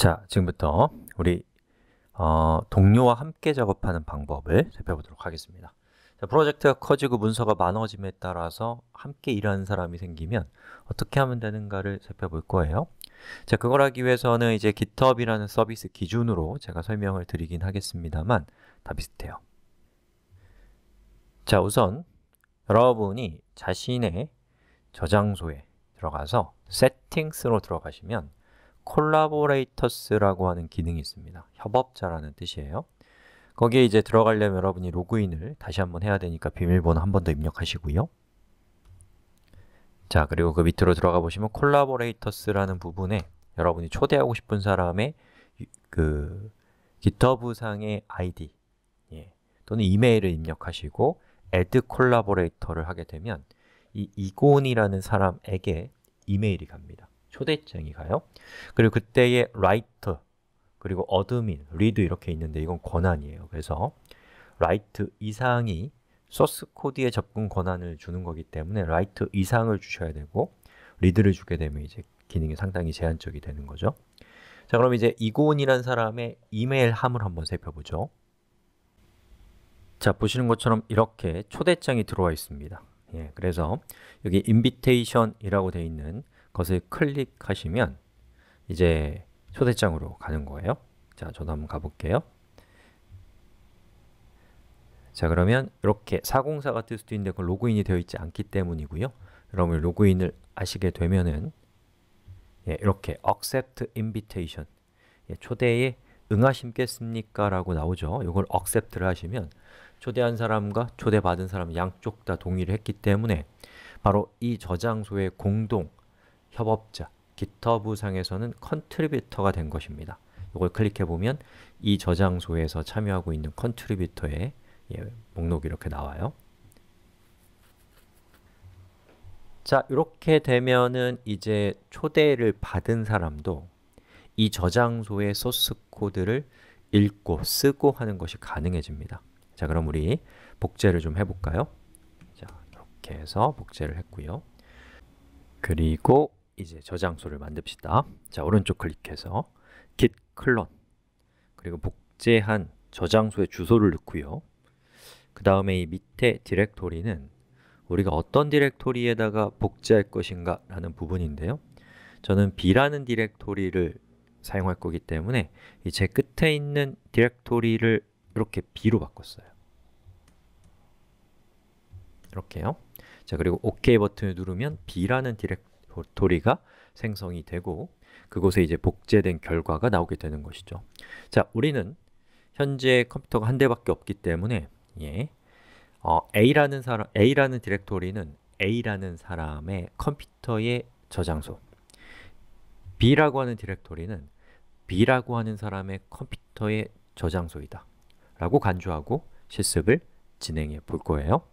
자, 지금부터 우리 어, 동료와 함께 작업하는 방법을 살펴보도록 하겠습니다. 자, 프로젝트가 커지고 문서가 많아짐에 따라서 함께 일하는 사람이 생기면 어떻게 하면 되는가를 살펴볼 거예요. 자, 그걸 하기 위해서는 이제 GitHub이라는 서비스 기준으로 제가 설명을 드리긴 하겠습니다만 다 비슷해요. 자, 우선 여러분이 자신의 저장소에 들어가서 Settings로 들어가시면 콜라보레이터스라고 하는 기능이 있습니다. 협업자라는 뜻이에요. 거기에 이제 들어가려면 여러분이 로그인을 다시 한번 해야 되니까 비밀번호 한 번 더 입력하시고요. 자, 그리고 그 밑으로 들어가 보시면 콜라보레이터스라는 부분에 여러분이 초대하고 싶은 사람의 그 GitHub 상의 아이디 예, 또는 이메일을 입력하시고 add c o l l a b o r a t o r 를 하게 되면 이 이곤이라는 사람에게 이메일이 갑니다. 초대장이 가요. 그리고 그때의 라이트 그리고 어드 m 리드 이렇게 있는데 이건 권한이에요. 그래서 라이트 이상이 소스 코드에 접근 권한을 주는 거기 때문에 라이트 이상을 주셔야 되고 리드를 주게 되면 이제 기능이 상당히 제한적이 되는 거죠. 자, 그럼 이제 이고은이라는 사람의 이메일 함을 한번 살펴보죠. 자, 보시는 것처럼 이렇게 초대장이 들어와 있습니다. 예, 그래서 여기 invitation이라고 되어 있는 것을 클릭하시면 이제 초대장으로 가는 거예요. 자, 저도 한번 가볼게요. 자, 그러면 이렇게 404가 뜰 수도 있는데 로그인이 되어 있지 않기 때문이고요. 여러분 로그인을 아시게 되면은 예, 이렇게 accept invitation 예, 초대에 응하심겠습니까? 라고 나오죠. 이걸 accept를 하시면 초대한 사람과 초대받은 사람 양쪽 다 동의를 했기 때문에 바로 이 저장소의 공동 협업자, 기터브상에서는 컨트리뷰터가 된 것입니다. 이걸 클릭해 보면 이 저장소에서 참여하고 있는 컨트리뷰터의 예, 목록이 이렇게 나와요. 자, 이렇게 되면은 이제 초대를 받은 사람도 이 저장소의 소스 코드를 읽고 쓰고 하는 것이 가능해집니다. 자, 그럼 우리 복제를 좀 해볼까요? 자, 이렇게 해서 복제를 했고요. 그리고 이제 저장소를 만듭시다. 자, 오른쪽 클릭해서 git 클론 그리고 복제한 저장소의 주소를 넣고요. 그 다음에 이 밑에 디렉토리는 우리가 어떤 디렉토리에다가 복제할 것인가 라는 부분인데요. 저는 b라는 디렉토리를 사용할 거기 때문에 이제 끝에 있는 디렉토리를 이렇게 b로 바꿨어요. 이렇게요. 자, 그리고 OK 버튼을 누르면 b라는 디렉토 도리가 생성이 되고 그곳에 이제 복제된 결과가 나오게 되는 것이죠. 자, 우리는 현재 컴퓨터가 한 대밖에 없기 때문에 예, 어, A라는 사람, A라는 디렉토리는 A라는 사람의 컴퓨터의 저장소 B라고 하는 디렉토리는 B라고 하는 사람의 컴퓨터의 저장소이다 라고 간주하고 실습을 진행해 볼 거예요.